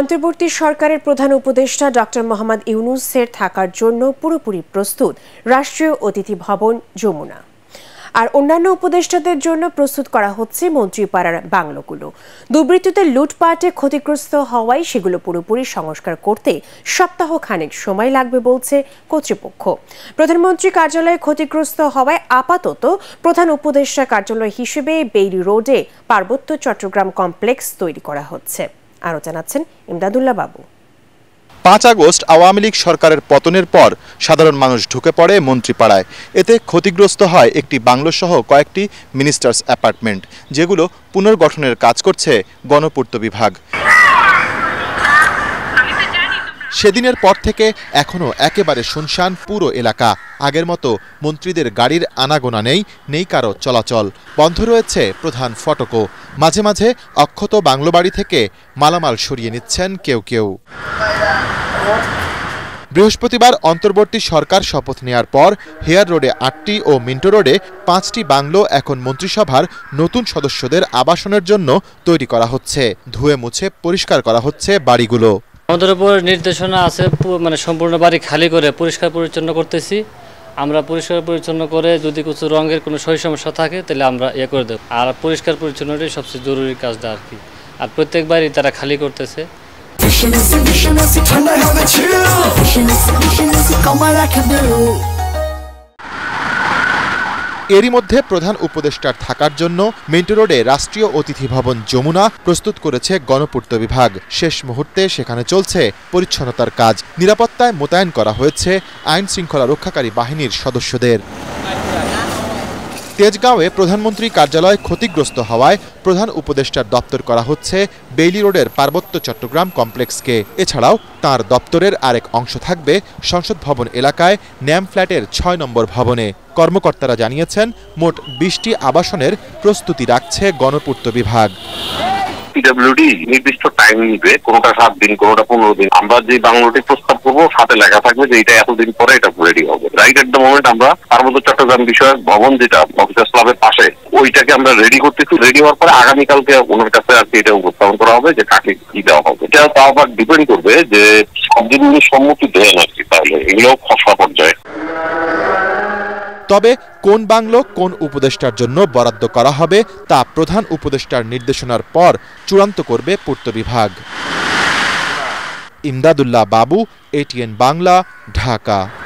অন্তর্বর্তী সরকারের প্রধান উপদেষ্টা ডক্টর মোহাম্মদ ইউনুসের থাকার জন্য পুরোপুরি প্রস্তুত রাষ্ট্রীয় অতিথি ভবন যমুনা আর অন্যান্য উপদেষ্টাদের জন্য প্রস্তুত করা হচ্ছে মন্ত্রীপাড়ার বাংলোগুলো দুর্বৃত্তদের লুটপাটে ক্ষতিগ্রস্ত হওয়ায় সেগুলো পুরোপুরি সংস্কার করতে সপ্তাহ খানেক সময় লাগবে বলছে কর্তৃপক্ষ প্রধানমন্ত্রী কার্যালয়ে ক্ষতিগ্রস্ত হওয়ায় আপাতত প্রধান উপদেষ্টা কার্যালয় হিসেবে বেইরি রোডে পার্বত্য চট্টগ্রাম কমপ্লেক্স তৈরি করা হচ্ছে আরো জানাচ্ছেন ইমদাদুল্লাহ বাবু পাঁচ আগস্ট আওয়ামী লীগ সরকারের পতনের পর সাধারণ মানুষ ঢুকে পড়ে মন্ত্রীপাড়ায় এতে ক্ষতিগ্রস্ত হয় একটি বাংলোসহ কয়েকটি মিনিস্টার্স অ্যাপার্টমেন্ট যেগুলো পুনর্গঠনের কাজ করছে গণপূর্ত বিভাগ সেদিনের পর থেকে এখনও একেবারে শুনশান পুরো এলাকা আগের মতো মন্ত্রীদের গাড়ির আনাগোনা নেই নেই কারো চলাচল বন্ধ রয়েছে প্রধান ফটকও মাঝে মাঝে অক্ষত বাংলো বাড়ি থেকে মালামাল সরিয়ে নিচ্ছেন কেউ কেউ বৃহস্পতিবার অন্তর্বর্তী সরকার শপথ নেয়ার পর হেয়ার রোডে আটটি ও মিন্টো রোডে পাঁচটি বাংলো এখন মন্ত্রিসভার নতুন সদস্যদের আবাসনের জন্য তৈরি করা হচ্ছে ধুয়ে মুছে পরিষ্কার করা হচ্ছে বাড়িগুলো আমাদের উপর নির্দেশনা আছে মানে সম্পূর্ণ বাড়ি খালি করে পরিষ্কার পরিচ্ছন্ন করতেছি আমরা পরিষ্কার পরিচ্ছন্ন করে যদি কিছু রঙের কোনো সহি সমস্যা থাকে তাহলে আমরা ইয়ে করে দেব আর পরিষ্কার পরিচ্ছন্নটাই সবচেয়ে জরুরি কাজটা আর কি আর প্রত্যেক বাড়ি তারা খালি করতেছে ঠান্ডা হবে এরই মধ্যে প্রধান উপদেষ্টার থাকার জন্য মিন্টো রোডে রাষ্ট্রীয় অতিথি ভবন যমুনা প্রস্তুত করেছে গণপূর্ত বিভাগ শেষ মুহূর্তে সেখানে চলছে পরিচ্ছন্নতার কাজ নিরাপত্তায় মোতায়েন করা হয়েছে আইন শৃঙ্খলা রক্ষাকারী বাহিনীর সদস্যদের তেজগাঁওয়ে প্রধানমন্ত্রী কার্যালয় ক্ষতিগ্রস্ত হওয়ায় প্রধান উপদেষ্টার দপ্তর করা হচ্ছে বেইলি রোডের পার্বত্য চট্টগ্রাম কমপ্লেক্সকে এছাড়াও তার দপ্তরের আরেক অংশ থাকবে সংসদ ভবন এলাকায় ন্যাম ফ্ল্যাটের ছয় নম্বর ভবনে কর্মকর্তারা জানিয়েছেন মোট বিশটি আবাসনের প্রস্তুতি রাখছে গণপূর্ত বিভাগ পিডাব্লিউডি নির্দিষ্ট টাইম নিবে সাত দিন পনেরো দিন আমরা যে প্রস্তাব সাথে লেখা থাকবে যে এটা এতদিন পরে এটা রেডি হবে রাইট এট দ্য মোমেন্ট আমরা পার্বত্য চট্টগ্রাম বিষয়ক ভবন যেটা অফিসার্স ক্লাবের পাশে ওইটাকে আমরা রেডি করতেছি রেডি হওয়ার পরে আগামীকালকে ওনার কাছে আর কি এটা উপস্থাপন করা হবে যে কাকে কি দেওয়া হবে এটা তা আবার ডিপেন্ড করবে যে সব জিনিসগুলির সম্মতি দেন আর কি তাহলে এগুলো খসড়া পর্যায়ে তবে কোন বাংলো কোন উপদেষ্টার জন্য বরাদ্দ করা হবে তা প্রধান উপদেষ্টার নির্দেশনার পর চূড়ান্ত করবে পূর্ত বিভাগ ইমদাদুল্লাহ বাবু এটিএন বাংলা ঢাকা